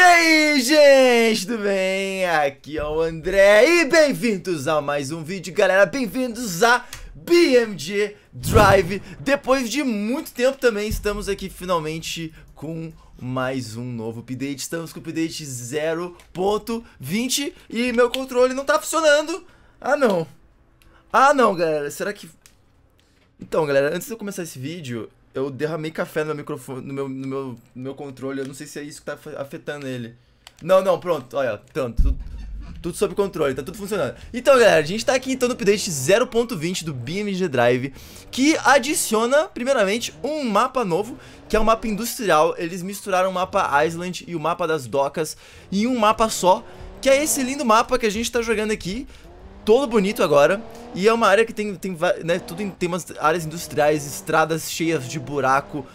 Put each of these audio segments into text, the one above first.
E aí, gente, tudo bem? Aqui é o André e bem-vindos a mais um vídeo, galera. Bem-vindos a BMG Drive. Depois de muito tempo também, estamos aqui finalmente com mais um novo update. Estamos com o update 0.20 e meu controle não tá funcionando. Ah, não. Ah, não, galera. Será que... Então, galera, antes de eu começar esse vídeo, eu derramei café no meu microfone, no meu, no meu, no meu controle. Eu não sei se é isso que tá afetando ele. Não, não, pronto. Olha, tanto. Tudo, tudo sob controle, tá tudo funcionando. Então, galera, a gente tá aqui então no update 0.20 do BMG Drive, que adiciona, primeiramente, um mapa novo, que é um mapa industrial. Eles misturaram o mapa Island e o mapa das docas em um mapa só, que é esse lindo mapa que a gente tá jogando aqui, todo bonito agora. E é uma área que tem, tem, né, tudo em, tem umas áreas industriais, estradas cheias de buraco,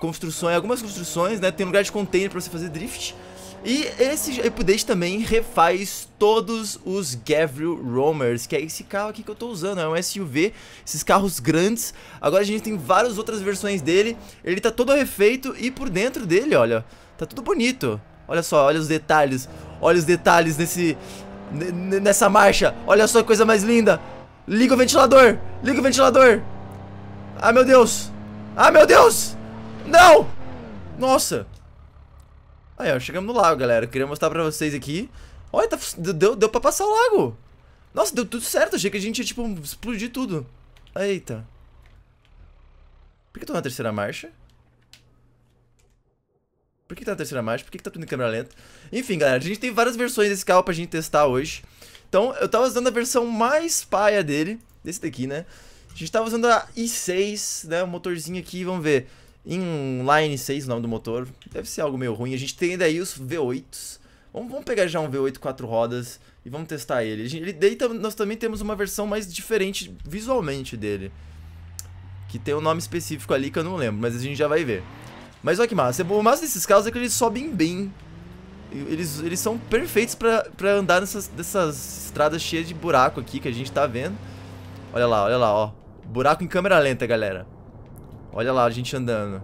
construções, algumas construções, né? Tem lugar de container para você fazer drift. E esse update também refaz todos os Gavril Roamers, que é esse carro aqui que eu estou usando, é um SUV, esses carros grandes. Agora a gente tem várias outras versões dele, ele está todo refeito e por dentro dele, olha, tá tudo bonito. Olha só, olha os detalhes, olha os detalhes nesse, nessa marcha. Olha só que coisa mais linda. Liga o ventilador. Liga o ventilador. Ah, meu Deus. Ah, meu Deus. Não. Nossa. Aí, ó. Chegamos no lago, galera. Eu queria mostrar pra vocês aqui. Olha, tá, deu, deu pra passar o lago. Nossa, deu tudo certo. Achei que a gente ia, tipo, explodir tudo. Eita. Por que eu tô na terceira marcha? Por que, tá na terceira marcha? Por que, que tá tudo em câmera lenta? Enfim, galera, a gente tem várias versões desse carro pra gente testar hoje. Então, eu tava usando a versão mais paia dele, desse daqui, né? A gente tava usando a i6, né? O motorzinho aqui, vamos ver. Inline 6 o nome do motor. Deve ser algo meio ruim. A gente tem daí os V8s. Vamos, vamos pegar já um V8 quatro rodas e vamos testar ele. ele daí nós também temos uma versão mais diferente visualmente dele. Que tem um nome específico ali que eu não lembro, mas a gente já vai ver. Mas olha que massa. O massa desses carros é que eles sobem bem. Eles, eles são perfeitos pra, pra andar nessas, nessas estradas cheias de buraco aqui que a gente tá vendo. Olha lá, olha lá, ó. Buraco em câmera lenta, galera. Olha lá a gente andando.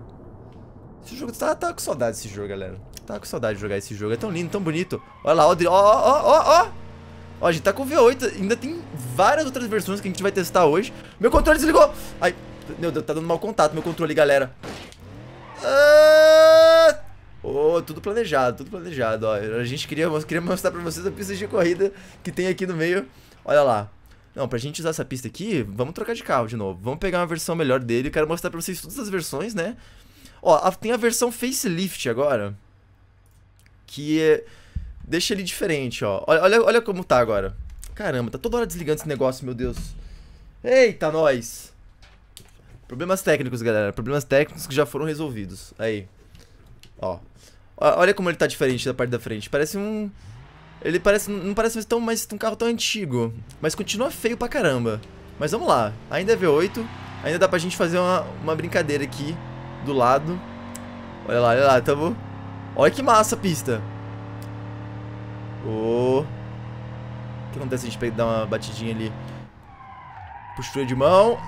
Esse jogo tá, tá com saudade desse jogo, galera. Tá com saudade de jogar esse jogo. É tão lindo, tão bonito. Olha lá, ó, ó, ó, ó. Ó, a gente tá com V8. Ainda tem várias outras versões que a gente vai testar hoje. Meu controle desligou. Ai, meu Deus, tá dando mau contato meu controle, galera. Ah! Oh, tudo planejado, tudo planejado. Ó, a gente queria, queria mostrar pra vocês a pista de corrida que tem aqui no meio. Olha lá. Não, pra gente usar essa pista aqui, vamos trocar de carro de novo. Vamos pegar uma versão melhor dele. Quero mostrar pra vocês todas as versões, né? Ó, a, tem a versão facelift agora. Que é, deixa ele diferente, ó. Olha, olha, olha como tá agora. Caramba, tá toda hora desligando esse negócio, meu Deus. Eita, nós! Problemas técnicos, galera. Problemas técnicos que já foram resolvidos. Aí. Ó. Olha como ele tá diferente da parte da frente. Parece um... Ele parece... Não parece tão, mais um carro tão antigo. Mas continua feio pra caramba. Mas vamos lá. Ainda é V8. Ainda dá pra gente fazer uma, uma brincadeira aqui. Do lado. Olha lá, olha lá. Tamo... Olha que massa a pista. Ô... Oh. O que acontece se a gente dar uma batidinha ali? Postura de mão.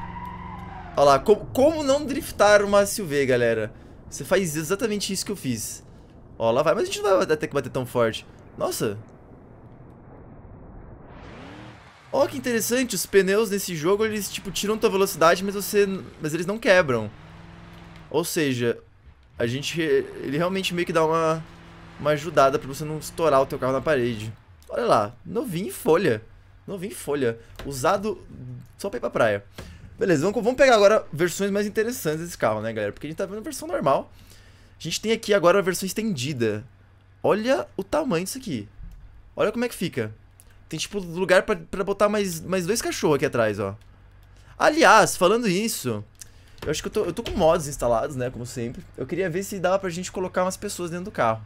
Olha lá, como, como não driftar uma SUV, galera? Você faz exatamente isso que eu fiz. Ó, lá vai, mas a gente não vai ter que bater tão forte. Nossa. Ó, que interessante, os pneus nesse jogo, eles, tipo, tiram tua velocidade, mas você... Mas eles não quebram. Ou seja, a gente... Ele realmente meio que dá uma... Uma ajudada pra você não estourar o teu carro na parede. Olha lá, novinho em folha. Novinho em folha. Usado só pra ir pra praia. Beleza, vamos, vamos pegar agora versões mais interessantes desse carro, né, galera? Porque a gente tá vendo a versão normal. A gente tem aqui agora a versão estendida. Olha o tamanho disso aqui. Olha como é que fica. Tem, tipo, lugar pra, pra botar mais, mais dois cachorros aqui atrás, ó. Aliás, falando isso, eu acho que eu tô, eu tô com mods instalados, né, como sempre. Eu queria ver se dava pra gente colocar umas pessoas dentro do carro.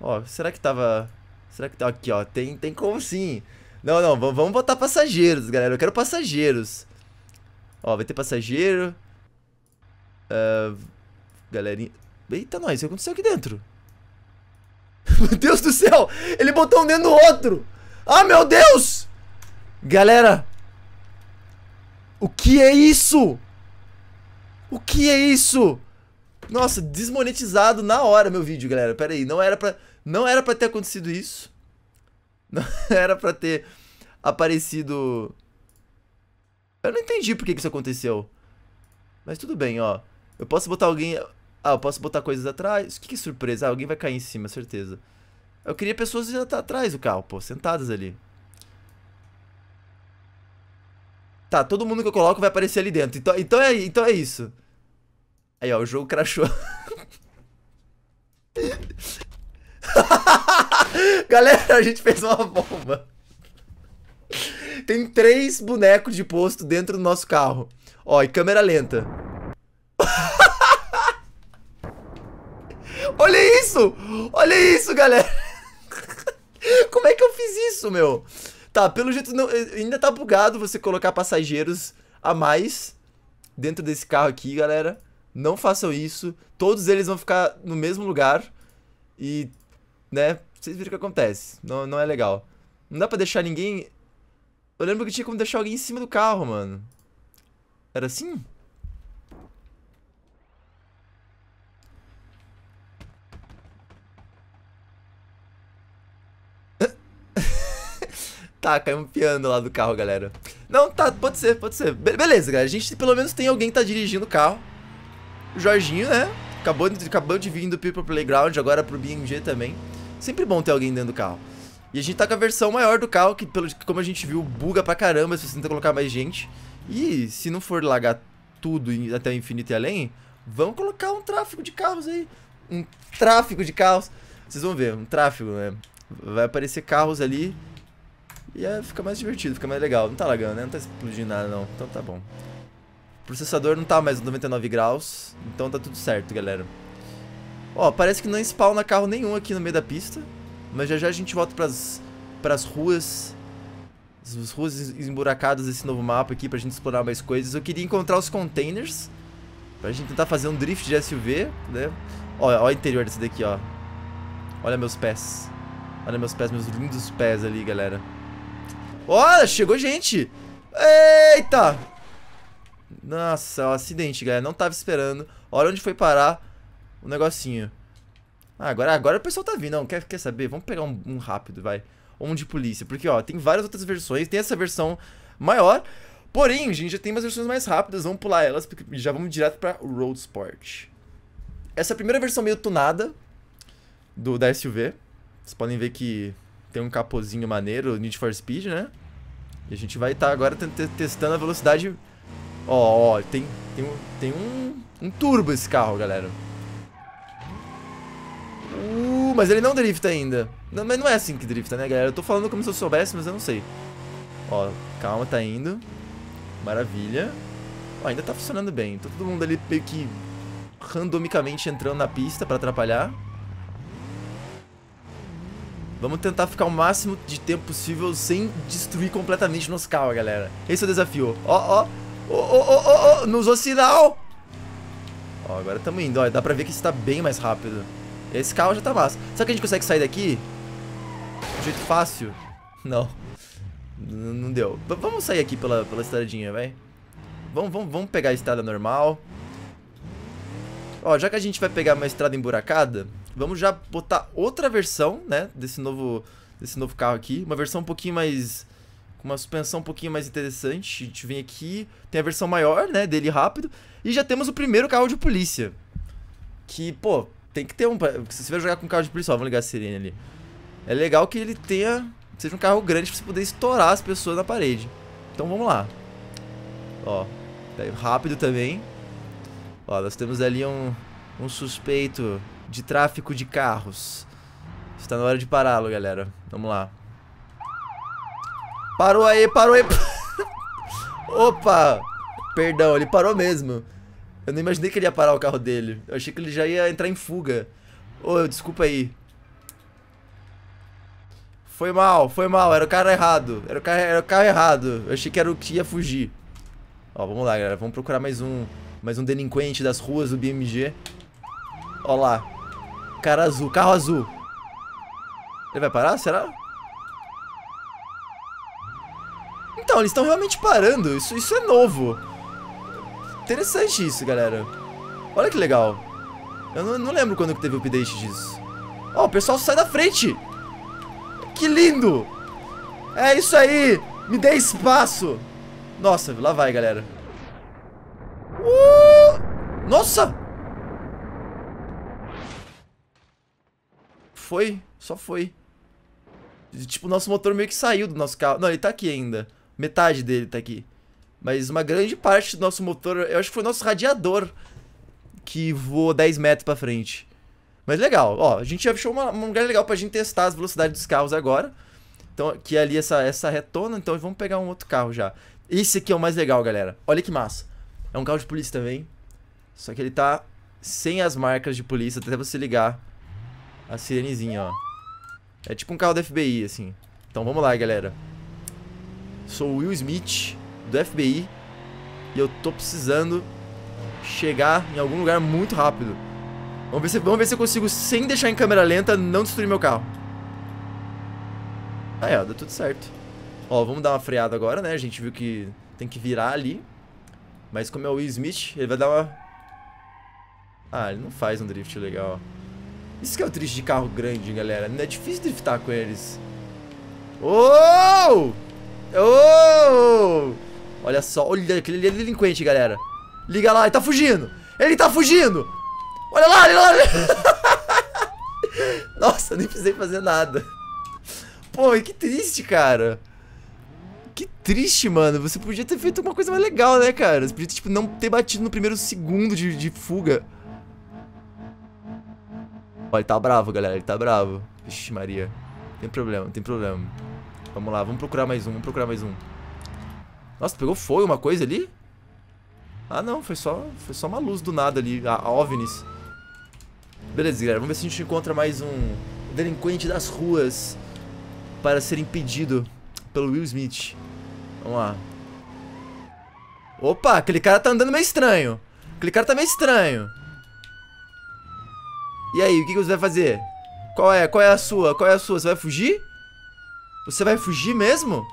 Ó, será que tava... Será que tá aqui, ó? Tem, tem como sim. Não, não, vamos botar passageiros, galera. Eu quero passageiros. Ó, vai ter passageiro. Uh, galerinha. Eita, nós, o que aconteceu aqui dentro? meu Deus do céu! Ele botou um dentro do outro! Ah, meu Deus! Galera! O que é isso? O que é isso? Nossa, desmonetizado na hora meu vídeo, galera. Pera aí, não era pra, não era pra ter acontecido isso. Não era pra ter aparecido... Eu não entendi por que, isso aconteceu. Mas tudo bem, ó. Eu posso botar alguém... Ah, eu posso botar coisas atrás. Que, que surpresa. Ah, alguém vai cair em cima, certeza. Eu queria pessoas já tá atrás do carro, pô. Sentadas ali. Tá, todo mundo que eu coloco vai aparecer ali dentro. Então, então, é, então é isso. Aí, ó. O jogo crashou. Galera, a gente fez uma bomba. Tem três bonecos de posto dentro do nosso carro. Ó, e câmera lenta. Olha isso! Olha isso, galera! Como é que eu fiz isso, meu? Tá, pelo jeito não, eh, ainda tá bugado você colocar passageiros a mais dentro desse carro aqui, galera. Não façam isso. Todos eles vão ficar no mesmo lugar. E, né, vocês viram o que acontece. Não, não é legal. Não dá pra deixar ninguém eu lembro que tinha como deixar alguém em cima do carro, mano. Era assim? Tá, caiu um piano lá do carro, galera. Não, tá, pode ser, pode ser. Be beleza, galera. A gente pelo menos tem alguém que tá dirigindo o carro. O Jorginho, né? Acabou de, acabou de vir do People Playground, agora pro BMG também. Sempre bom ter alguém dentro do carro. E a gente tá com a versão maior do carro, que pelo, como a gente viu, buga pra caramba se você tenta colocar mais gente. E se não for lagar tudo até o infinito e além, vamos colocar um tráfego de carros aí. Um tráfego de carros. Vocês vão ver, um tráfego, né? Vai aparecer carros ali e é, fica mais divertido, fica mais legal. Não tá lagando, né? Não tá explodindo nada, não. Então tá bom. O processador não tá mais 99 graus, então tá tudo certo, galera. Ó, parece que não spawna carro nenhum aqui no meio da pista. Mas já já a gente volta pras, pras ruas. As ruas emburacadas desse novo mapa aqui pra gente explorar mais coisas. Eu queria encontrar os containers. Pra gente tentar fazer um drift de SUV, né? Olha, olha o interior desse daqui, ó. Olha meus pés. Olha meus pés, meus lindos pés ali, galera. Olha, chegou gente! Eita! Nossa, um acidente, galera. Não tava esperando. Olha onde foi parar o negocinho. Ah, agora, agora o pessoal tá vindo. Não, quer, quer saber? Vamos pegar um, um rápido, vai. Ou um de polícia. Porque, ó, tem várias outras versões. Tem essa versão maior. Porém, a gente já tem umas versões mais rápidas. Vamos pular elas já vamos direto pra Road Sport. Essa primeira versão meio tunada do, da SUV. Vocês podem ver que tem um capozinho maneiro, Need for Speed, né? E a gente vai estar tá agora testando a velocidade... Ó, ó, tem, tem, tem um, um turbo esse carro, galera. Uh, mas ele não drifta ainda. Não, mas não é assim que drifta, né, galera? Eu tô falando como se eu soubesse, mas eu não sei. Ó, calma, tá indo. Maravilha. Ó, ainda tá funcionando bem. todo mundo ali meio que randomicamente entrando na pista pra atrapalhar. Vamos tentar ficar o máximo de tempo possível sem destruir completamente o nosso carro, galera. Esse é o desafio. Ó, ó. Ó, ó, ó, ó. Não usou sinal. Ó, agora estamos indo. Ó, dá pra ver que está bem mais rápido. Esse carro já tá massa. Será que a gente consegue sair daqui? De jeito fácil? Não. N não deu. V vamos sair aqui pela, pela estradinha, velho. Vamos, vamos, vamos pegar a estrada normal. Ó, já que a gente vai pegar uma estrada emburacada, vamos já botar outra versão, né, desse novo, desse novo carro aqui. Uma versão um pouquinho mais... com uma suspensão um pouquinho mais interessante. A gente vem aqui, tem a versão maior, né, dele rápido. E já temos o primeiro carro de polícia. Que, pô, tem que ter um. se você vai jogar com um carro de policial, vamos ligar a sirene ali. É legal que ele tenha. Seja um carro grande pra você poder estourar as pessoas na parede. Então vamos lá. Ó. Tá rápido também. Ó, nós temos ali um, um suspeito de tráfico de carros. Está na hora de pará-lo, galera. Vamos lá. Parou aí, parou aí. Opa! Perdão, ele parou mesmo. Eu não imaginei que ele ia parar o carro dele. Eu achei que ele já ia entrar em fuga. Ô, oh, desculpa aí. Foi mal, foi mal. Era o cara errado. Era o, cara, era o carro errado. Eu achei que era o que ia fugir. Ó, vamos lá, galera. Vamos procurar mais um, mais um delinquente das ruas do BMG. Ó lá. Cara azul, carro azul. Ele vai parar, será? Então, eles estão realmente parando. Isso, isso é novo interessante isso, galera. Olha que legal. Eu não, não lembro quando que teve o update disso. Ó, oh, o pessoal sai da frente. Que lindo. É isso aí. Me dê espaço. Nossa, lá vai, galera. Uh! Nossa! Foi. Só foi. Tipo, o nosso motor meio que saiu do nosso carro. Não, ele tá aqui ainda. Metade dele tá aqui. Mas uma grande parte do nosso motor, eu acho que foi o nosso radiador que voou 10 metros pra frente. Mas legal, ó, a gente já achou uma, um lugar legal pra gente testar as velocidades dos carros agora. Então, que é ali essa, essa retona, então vamos pegar um outro carro já. Esse aqui é o mais legal, galera. Olha que massa. É um carro de polícia também. Só que ele tá sem as marcas de polícia, até você ligar a sirenezinha, ó. É tipo um carro da FBI, assim. Então vamos lá, galera. Sou o Will Smith do FBI e eu tô precisando chegar em algum lugar muito rápido. Vamos ver se, vamos ver se eu consigo, sem deixar em câmera lenta, não destruir meu carro. Aí, ó, deu tudo certo. Ó, vamos dar uma freada agora, né? A gente viu que tem que virar ali. Mas como é o Will Smith, ele vai dar uma... Ah, ele não faz um drift legal. Isso que é o triste de carro grande, galera. Não é difícil driftar com eles. Oh! Oh! Olha só, olha, aquele ali é delinquente, galera. Liga lá, ele tá fugindo. Ele tá fugindo. Olha lá, olha lá. Nossa, nem precisei fazer nada. Pô, que triste, cara. Que triste, mano. Você podia ter feito uma coisa mais legal, né, cara? Você podia, tipo, não ter batido no primeiro segundo de, de fuga. Ó, ele tá bravo, galera. Ele tá bravo. Vixe, Maria. Tem problema, tem problema. Vamos lá, vamos procurar mais um, vamos procurar mais um. Nossa, pegou fogo uma coisa ali? Ah, não, foi só, foi só uma luz do nada ali, a, a OVNIs. Beleza, galera, vamos ver se a gente encontra mais um delinquente das ruas para ser impedido pelo Will Smith. Vamos lá. Opa, aquele cara tá andando meio estranho. Aquele cara tá meio estranho. E aí, o que, que você vai fazer? Qual é? Qual é a sua? Qual é a sua? Você vai fugir? Você vai fugir mesmo?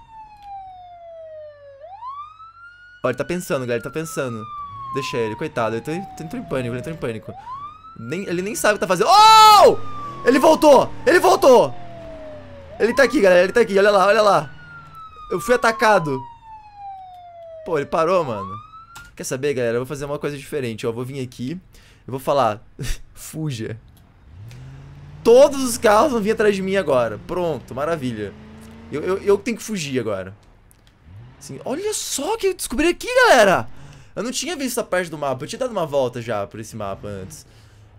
ele tá pensando, galera, ele tá pensando. Deixa ele, coitado, ele tá, tá, entrou em pânico, ele entrou em pânico. Nem, ele nem sabe o que tá fazendo. Oh! Ele voltou! Ele voltou! Ele tá aqui, galera, ele tá aqui, olha lá, olha lá. Eu fui atacado. Pô, ele parou, mano. Quer saber, galera? Eu vou fazer uma coisa diferente, ó. Eu vou vir aqui, eu vou falar, fuja. Todos os carros vão vir atrás de mim agora. Pronto, maravilha. Eu, eu, eu tenho que fugir agora olha só o que eu descobri aqui, galera! Eu não tinha visto essa parte do mapa, eu tinha dado uma volta já por esse mapa antes.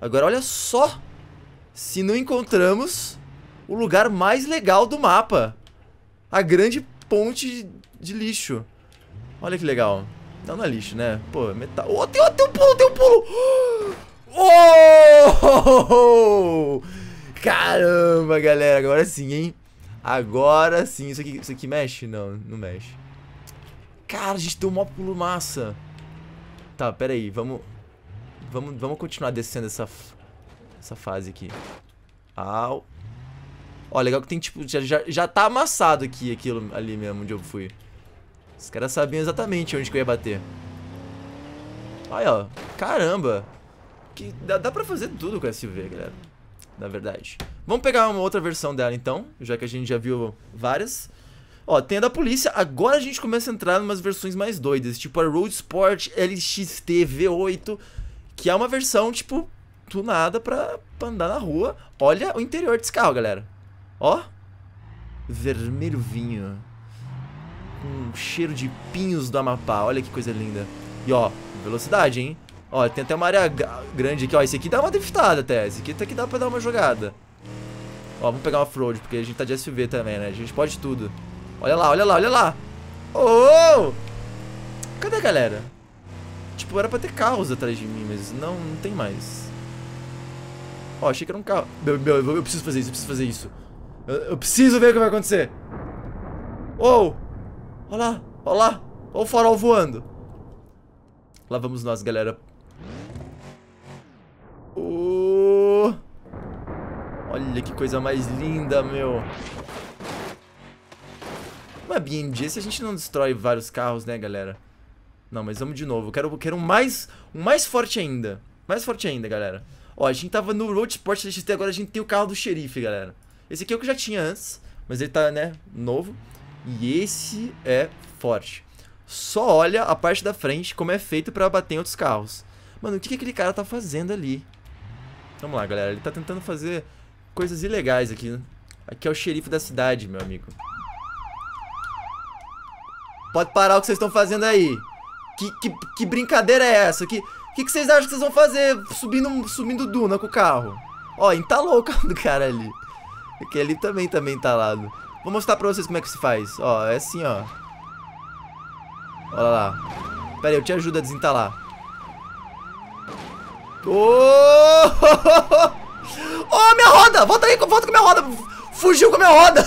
Agora, olha só! Se não encontramos o lugar mais legal do mapa. A grande ponte de, lixo. Olha que legal. Não, não é lixo, né? Pô, é metal. Oh, tem, oh, tem um pulo, tem um pulo! Oh! Caramba, galera, agora sim, hein? Agora sim. Isso aqui, isso aqui mexe? Não, não mexe. Cara, a gente deu um pulo massa. Tá, pera aí, vamos... Vamos, vamos continuar descendo essa, essa fase aqui. Au. Ó, legal que tem, tipo, já, já, já tá amassado aqui, aquilo ali mesmo, onde eu fui. Os caras sabiam exatamente onde que eu ia bater. Aí, ó. Caramba. Que, dá, dá pra fazer tudo com a SUV, galera. Na verdade. Vamos pegar uma outra versão dela, então. Já que a gente já viu várias. Ó, tem a da polícia, agora a gente começa a entrar em umas versões mais doidas, tipo a Road Sport LXT V8, que é uma versão, tipo, tunada pra, pra andar na rua. Olha o interior desse carro, galera. Ó, vermelho vinho, um cheiro de pinhos do Amapá, olha que coisa linda. E ó, velocidade, hein? Ó, tem até uma área grande aqui, ó, esse aqui dá uma driftada até, esse aqui até que dá pra dar uma jogada. Ó, vamos pegar uma off-road, porque a gente tá de SUV também, né? A gente pode tudo. Olha lá, olha lá, olha lá. Oh! Cadê a galera? Tipo, era pra ter carros atrás de mim, mas não, não tem mais. Ó, oh, achei que era um carro. Meu, meu, eu, eu preciso fazer isso, eu preciso fazer isso. Eu, eu preciso ver o que vai acontecer. Oh! Olha lá, olha lá. Olha o farol voando. Lá vamos nós, galera. Oh! Olha que coisa mais linda, meu uma BNG se a gente não destrói vários carros, né, galera? Não, mas vamos de novo. Eu quero, quero um mais, um mais forte ainda. Mais forte ainda, galera. Ó, a gente tava no Road Sport XT, agora a gente tem o carro do xerife, galera. Esse aqui é o que eu já tinha antes, mas ele tá, né, novo. E esse é forte. Só olha a parte da frente como é feito pra bater em outros carros. Mano, o que, que aquele cara tá fazendo ali? Vamos lá, galera. Ele tá tentando fazer coisas ilegais aqui. Né? Aqui é o xerife da cidade, meu amigo. Pode parar o que vocês estão fazendo aí. Que, que, que, brincadeira é essa? O que, que, que, vocês acham que vocês vão fazer subindo, subindo duna com o carro? Ó, entalou tá o carro do cara ali. Aquele é ali também também entalado. Tá Vou mostrar pra vocês como é que se faz. Ó, é assim, ó. Olha lá. Pera aí, eu te ajudo a desentalar. Oh! oh, minha roda! Volta aí, volta com minha roda! Fugiu com minha roda!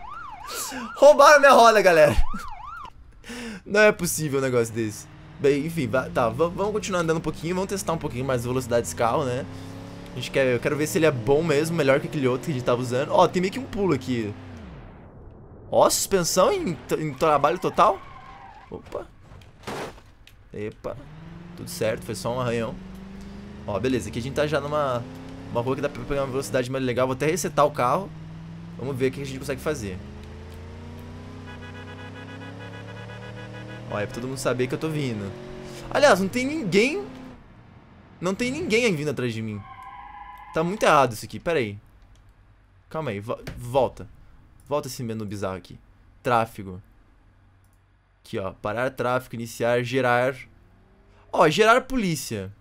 Roubaram minha roda, galera. Não é possível um negócio desse. Bem, enfim, tá, vamos continuar andando um pouquinho, vamos testar um pouquinho mais velocidade carro, né? A gente quer, eu quero ver se ele é bom mesmo, melhor que aquele outro que a gente tava usando. Ó, oh, tem meio que um pulo aqui. Ó, oh, suspensão em, em trabalho total. Opa. Epa. Tudo certo, foi só um arranhão. Ó, oh, beleza, aqui a gente tá já numa uma rua que dá pra pegar uma velocidade mais legal. Vou até resetar o carro. Vamos ver o que a gente consegue fazer. Ó, é pra todo mundo saber que eu tô vindo. Aliás, não tem ninguém... Não tem ninguém vindo atrás de mim. Tá muito errado isso aqui, pera aí. Calma aí, vo volta. Volta esse menu bizarro aqui. Tráfego. Aqui, ó. Parar tráfego, iniciar, gerar... Ó, gerar polícia.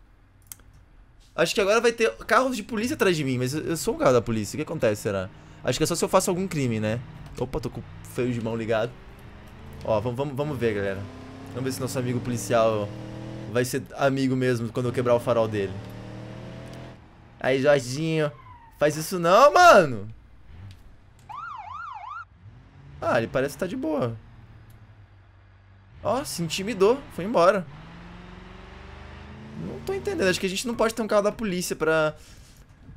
Acho que agora vai ter carros de polícia atrás de mim, mas eu sou um carro da polícia. O que acontece, será? Acho que é só se eu faço algum crime, né? Opa, tô com o feio de mão ligado. Ó, vamos vamo ver, galera. Vamos ver se nosso amigo policial vai ser amigo mesmo quando eu quebrar o farol dele. Aí, Jorginho. Faz isso não, mano! Ah, ele parece estar tá de boa. Ó, oh, se intimidou. Foi embora. Não tô entendendo. Acho que a gente não pode ter um carro da polícia pra,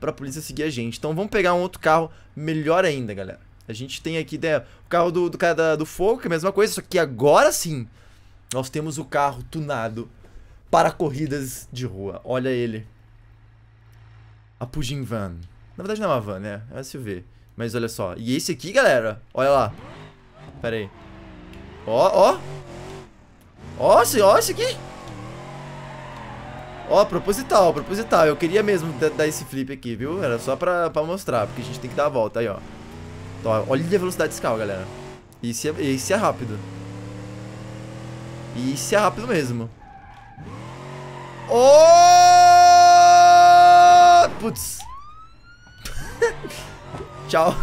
pra polícia seguir a gente. Então vamos pegar um outro carro melhor ainda, galera. A gente tem aqui né, o carro do, do cara da, do fogo, que é a mesma coisa, só que agora sim nós temos o carro tunado para corridas de rua. Olha ele. A Pujin Van. Na verdade não é uma van, né? É SUV. Mas olha só. E esse aqui, galera? Olha lá. Pera aí. Ó, ó. Ó, esse, ó, aqui. Ó, proposital, proposital. Eu queria mesmo dar esse flip aqui, viu? Era só pra, pra mostrar, porque a gente tem que dar a volta. Aí, ó. Então, olha a velocidade desse carro, galera. esse é, esse é rápido. E isso é rápido mesmo. Oh! Putz. tchau.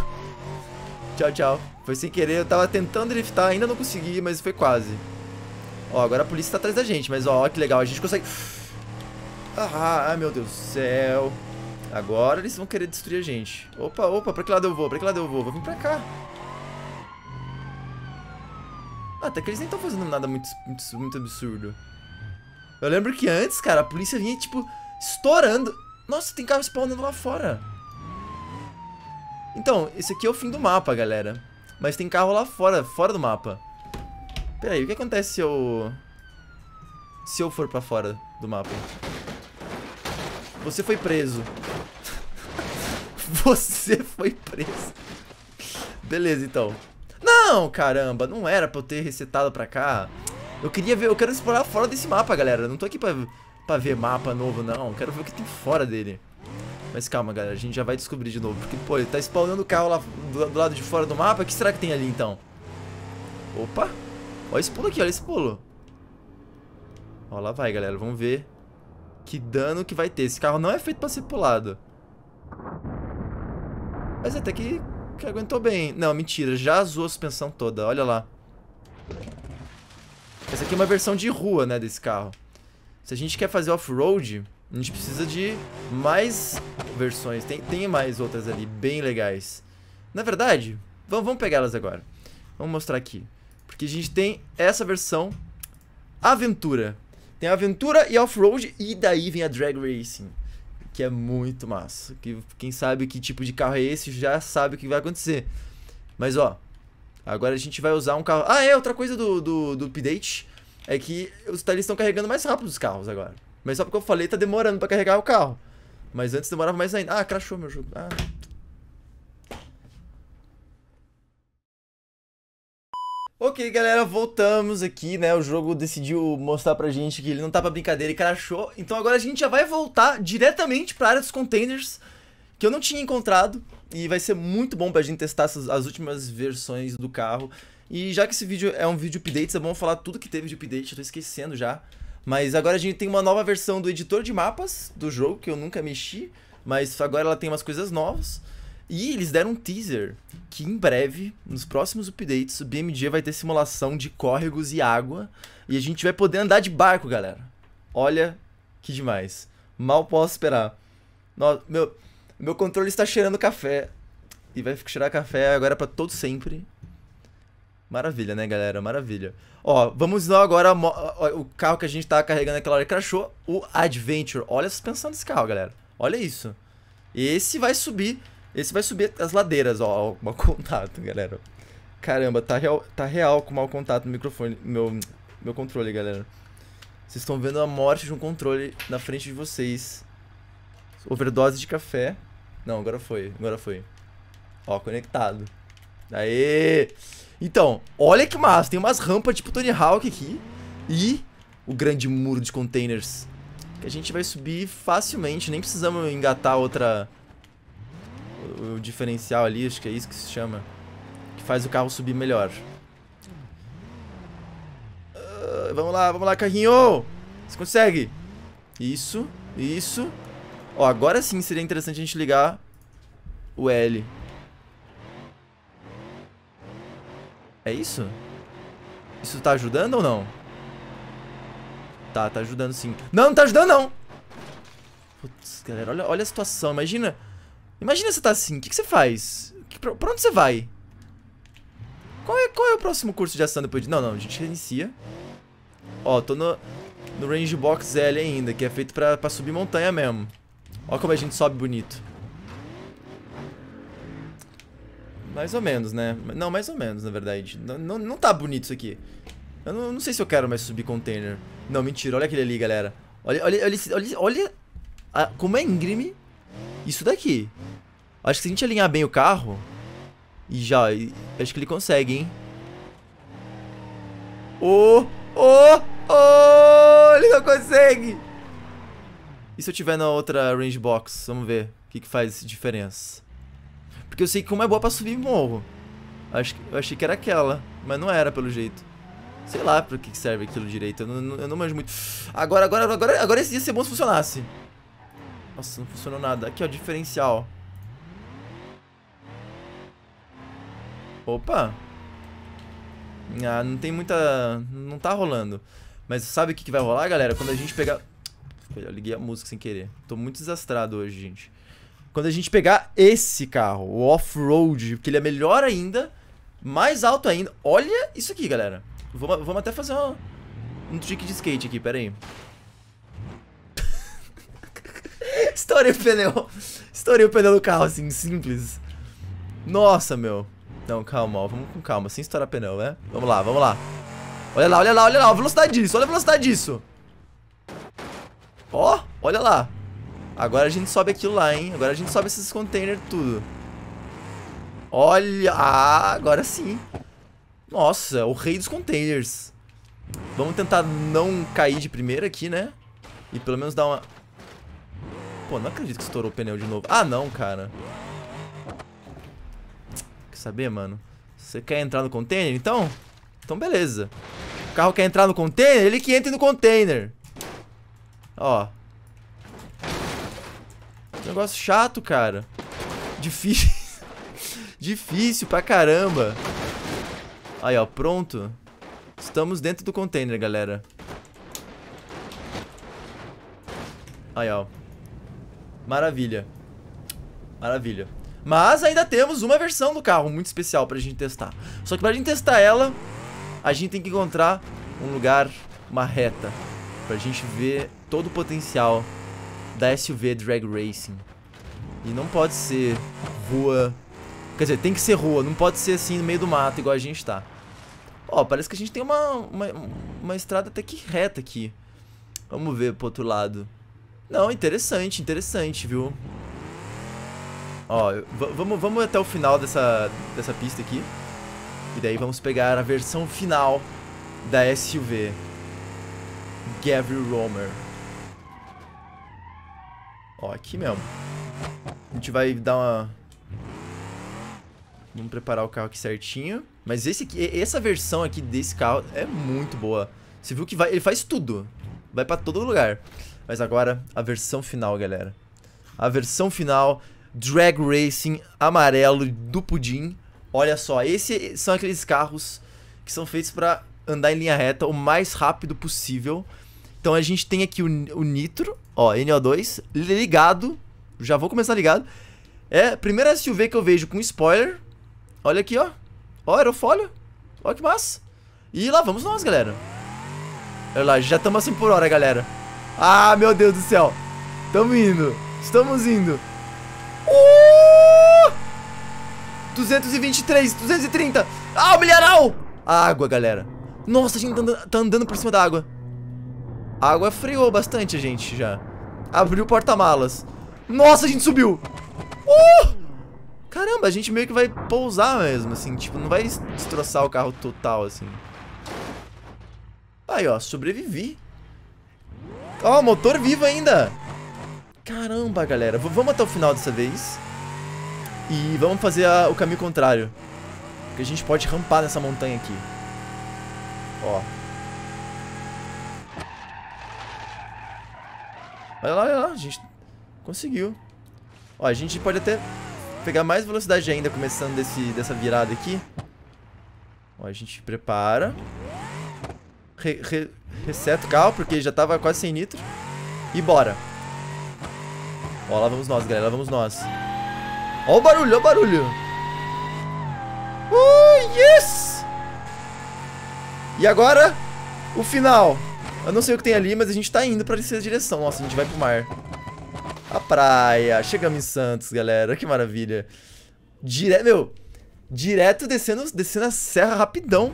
Tchau, tchau. Foi sem querer, eu tava tentando driftar, ainda não consegui, mas foi quase. Ó, agora a polícia tá atrás da gente, mas ó, que legal, a gente consegue... Ah, meu Deus do céu. Agora eles vão querer destruir a gente. Opa, opa, pra que lado eu vou? Pra que lado eu vou? Vou vir pra cá. Ah, até que eles nem estão fazendo nada muito, muito, muito absurdo. Eu lembro que antes, cara, a polícia vinha, tipo, estourando. Nossa, tem carro spawnando lá fora. Então, esse aqui é o fim do mapa, galera. Mas tem carro lá fora, fora do mapa. Pera aí, o que acontece se eu... Se eu for pra fora do mapa? Você foi preso. Você foi preso. Beleza, então. Não, caramba, não era pra eu ter resetado pra cá. Eu queria ver, eu quero explorar fora desse mapa, galera. Eu não tô aqui pra, pra ver mapa novo, não. Eu quero ver o que tem fora dele. Mas calma, galera, a gente já vai descobrir de novo. Porque, pô, ele tá spawnando o carro lá do, do, lado de fora do mapa. O que será que tem ali, então? Opa! Olha esse pulo aqui, olha esse pulo. Ó, lá vai, galera. Vamos ver que dano que vai ter. Esse carro não é feito pra ser pulado. Mas até que que aguentou bem. Não, mentira, já azul a suspensão toda, olha lá. Essa aqui é uma versão de rua, né, desse carro. Se a gente quer fazer off-road, a gente precisa de mais versões. Tem, tem mais outras ali, bem legais. Na verdade, vamos, vamos pegá-las agora. Vamos mostrar aqui. Porque a gente tem essa versão aventura. Tem aventura e off-road e daí vem a drag racing que é muito massa. Que quem sabe que tipo de carro é esse já sabe o que vai acontecer. Mas ó, agora a gente vai usar um carro. Ah, é outra coisa do do, do update é que os talis estão carregando mais rápido os carros agora. Mas só porque eu falei, tá demorando para carregar o carro. Mas antes demorava mais ainda. Ah, crashou meu jogo. Ah. Ok, galera, voltamos aqui, né? O jogo decidiu mostrar pra gente que ele não tá pra brincadeira e crashou. Então agora a gente já vai voltar diretamente pra área dos containers, que eu não tinha encontrado. E vai ser muito bom pra gente testar essas, as últimas versões do carro. E já que esse vídeo é um vídeo update, é bom falar tudo que teve de update, eu tô esquecendo já. Mas agora a gente tem uma nova versão do editor de mapas do jogo, que eu nunca mexi. Mas agora ela tem umas coisas novas. E eles deram um teaser que em breve, nos próximos updates, o BMG vai ter simulação de córregos e água. E a gente vai poder andar de barco, galera. Olha que demais. Mal posso esperar. meu, meu controle está cheirando café. E vai cheirar café agora para todo sempre. Maravilha, né, galera? Maravilha. Ó, vamos lá agora o carro que a gente tava tá carregando naquela hora crashou. O Adventure. Olha a suspensão desse carro, galera. Olha isso. Esse vai subir esse vai subir as ladeiras, ó, o mau contato, galera. Caramba, tá real, tá real com o mau contato no microfone, meu, meu controle, galera. Vocês estão vendo a morte de um controle na frente de vocês. Overdose de café. Não, agora foi, agora foi. Ó, conectado. Aê! Então, olha que massa, tem umas rampas tipo Tony Hawk aqui. E o grande muro de containers. Que a gente vai subir facilmente, nem precisamos engatar outra o diferencial ali, acho que é isso que se chama. Que faz o carro subir melhor. Uh, vamos lá, vamos lá, carrinho! Você consegue! Isso, isso. Ó, agora sim seria interessante a gente ligar o L. É isso? Isso tá ajudando ou não? Tá, tá ajudando sim. Não, não tá ajudando não! Putz, galera, olha, olha a situação. Imagina Imagina você tá assim, o que, que, você faz? Que, pra, pra onde você vai? Qual é, qual é o próximo curso de ação depois de... Não, não, a gente reinicia. Ó, tô no, no Range Box L ainda, que é feito pra, pra subir montanha mesmo. Ó como a gente sobe bonito. Mais ou menos, né? Não, mais ou menos, na verdade. Não, não, não tá bonito isso aqui. Eu não, não, sei se eu quero mais subir container. Não, mentira. Olha aquele ali, galera. Olha, olha, olha, olha, olha a, como é íngreme isso daqui. Acho que se a gente alinhar bem o carro... E já... acho que ele consegue, hein? Oh! Oh! Oh! Ele não consegue! E se eu tiver na outra range box? Vamos ver o que, que faz diferença. Porque eu sei que uma é boa pra subir morro. Acho, eu achei que era aquela, mas não era pelo jeito. Sei lá pra que serve aquilo direito, eu não, eu não manjo muito. Agora, agora, agora, agora esse ia ser bom se funcionasse. Nossa, não funcionou nada. Aqui, ó, diferencial. Opa! Ah, não tem muita... Não tá rolando. Mas sabe o que, que vai rolar, galera? Quando a gente pegar... Eu liguei a música sem querer. Tô muito desastrado hoje, gente. Quando a gente pegar esse carro, o off-road, porque ele é melhor ainda, mais alto ainda. Olha isso aqui, galera. Vamos, vamos até fazer um, um trick de skate aqui, pera aí. Estourei o pneu. Estourei o pneu do carro, assim, simples. Nossa, meu. Não, calma, ó, vamos com calma, sem estourar pneu, né? Vamos lá, vamos lá. Olha lá, olha lá, olha lá, a velocidade disso, olha a velocidade disso. Ó, oh, olha lá. Agora a gente sobe aquilo lá, hein? Agora a gente sobe esses containers tudo. Olha, ah, agora sim. Nossa, o rei dos containers. Vamos tentar não cair de primeira aqui, né? E pelo menos dar uma... Pô, não acredito que estourou o pneu de novo. Ah, não, cara saber, mano? Você quer entrar no container, então? Então, beleza. O carro quer entrar no container, ele que entra no container. Ó. Negócio chato, cara. Difícil. Difícil pra caramba. Aí, ó, pronto. Estamos dentro do container, galera. Aí, ó. Maravilha. Maravilha. Mas ainda temos uma versão do carro muito especial pra gente testar. Só que pra gente testar ela, a gente tem que encontrar um lugar, uma reta, pra gente ver todo o potencial da SUV Drag Racing. E não pode ser rua... Quer dizer, tem que ser rua, não pode ser assim no meio do mato, igual a gente tá. Ó, oh, parece que a gente tem uma, uma, uma estrada até que reta aqui. Vamos ver pro outro lado. Não, interessante, interessante, viu? Ó, vamos, vamos até o final dessa, dessa pista aqui. E daí vamos pegar a versão final da SUV. Gavril Romer. Ó, aqui mesmo. A gente vai dar uma... Vamos preparar o carro aqui certinho. Mas esse aqui, essa versão aqui desse carro é muito boa. Você viu que vai, ele faz tudo. Vai pra todo lugar. Mas agora, a versão final, galera. A versão final Drag Racing amarelo do Pudim. Olha só, esses são aqueles carros que são feitos para andar em linha reta o mais rápido possível. Então a gente tem aqui o, o Nitro, ó, NO2, ligado. Já vou começar ligado. É, primeira SUV que eu vejo com spoiler. Olha aqui, ó. Ó, aerofólio. ó que massa. E lá vamos nós, galera. Olha lá, já estamos assim por hora, galera. Ah, meu Deus do céu. Estamos indo. Estamos indo. 223, 230. Ah, o milharal! A água, galera. Nossa, a gente tá andando, tá andando por cima da água. A água freou bastante a gente já. Abriu o porta-malas. Nossa, a gente subiu. Uh! Caramba, a gente meio que vai pousar mesmo, assim. Tipo, não vai destroçar o carro total, assim. Aí, ó, sobrevivi. Ó, motor vivo ainda. Caramba, galera. V vamos até o final dessa vez. E vamos fazer a, o caminho contrário. Porque a gente pode rampar nessa montanha aqui. Ó. Olha lá, olha lá. A gente conseguiu. Ó, a gente pode até pegar mais velocidade ainda começando desse, dessa virada aqui. Ó, a gente prepara. Re, re, reseta o carro, porque já tava quase sem nitro. E bora. Ó, lá vamos nós, galera. Lá vamos nós. Olha o barulho, olha o barulho. Uh, yes! E agora, o final. Eu não sei o que tem ali, mas a gente tá indo pra essa direção. Nossa, a gente vai pro mar. A praia. Chegamos em Santos, galera. Que maravilha. Direto, meu. Direto descendo, descendo a serra rapidão.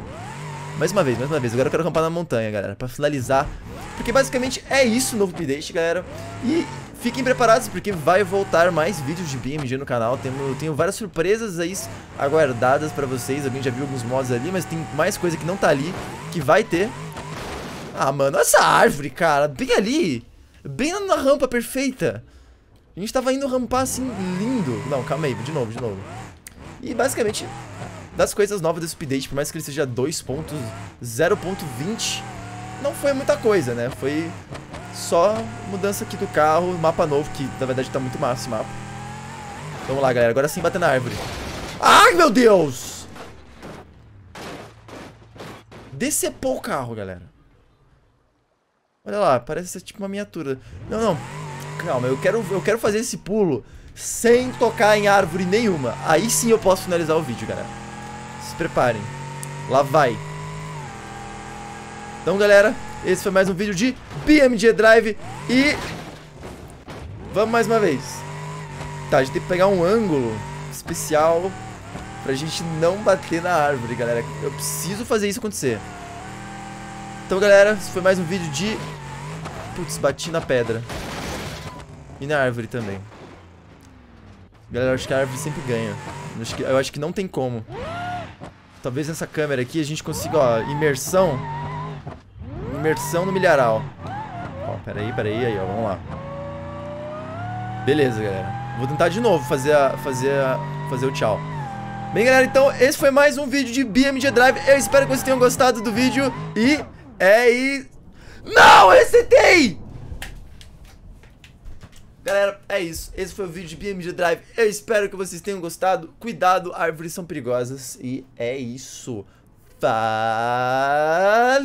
Mais uma vez, mais uma vez. Agora eu quero acampar na montanha, galera. Pra finalizar. Porque basicamente é isso o novo update, galera. E Fiquem preparados porque vai voltar mais vídeos de BMG no canal. Tenho, tenho várias surpresas aí aguardadas pra vocês. Alguém já viu alguns mods ali, mas tem mais coisa que não tá ali, que vai ter. Ah, mano, essa árvore, cara, bem ali. Bem na rampa perfeita. A gente tava indo rampar assim, lindo. Não, calma aí, de novo, de novo. E basicamente, das coisas novas desse update, por mais que ele seja 2.0.20, não foi muita coisa, né? Foi só mudança aqui do carro, mapa novo, que na verdade tá muito massa esse mapa. Vamos lá, galera. Agora sim bater na árvore. Ai, meu Deus! Decepou o carro, galera. Olha lá, parece ser tipo uma miniatura. Não, não. Calma, eu quero, eu quero fazer esse pulo sem tocar em árvore nenhuma. Aí sim eu posso finalizar o vídeo, galera. Se preparem. Lá vai. Então, galera, esse foi mais um vídeo de BMG Drive e... Vamos mais uma vez. Tá, a gente tem que pegar um ângulo especial pra gente não bater na árvore, galera. Eu preciso fazer isso acontecer. Então, galera, esse foi mais um vídeo de... Putz, bati na pedra. E na árvore também. Galera, acho que a árvore sempre ganha. Eu acho que, eu acho que não tem como. Talvez nessa câmera aqui a gente consiga, ó, imersão... Imersão no milharal. Ó, peraí, peraí, aí, ó, vamos lá. Beleza, galera. Vou tentar de novo fazer a, fazer a, fazer o tchau. Bem, galera, então esse foi mais um vídeo de BMG Drive. Eu espero que vocês tenham gostado do vídeo e é isso. Não, eu Galera, é isso. Esse foi o vídeo de BMG Drive. Eu espero que vocês tenham gostado. Cuidado, árvores são perigosas e é isso. Falou!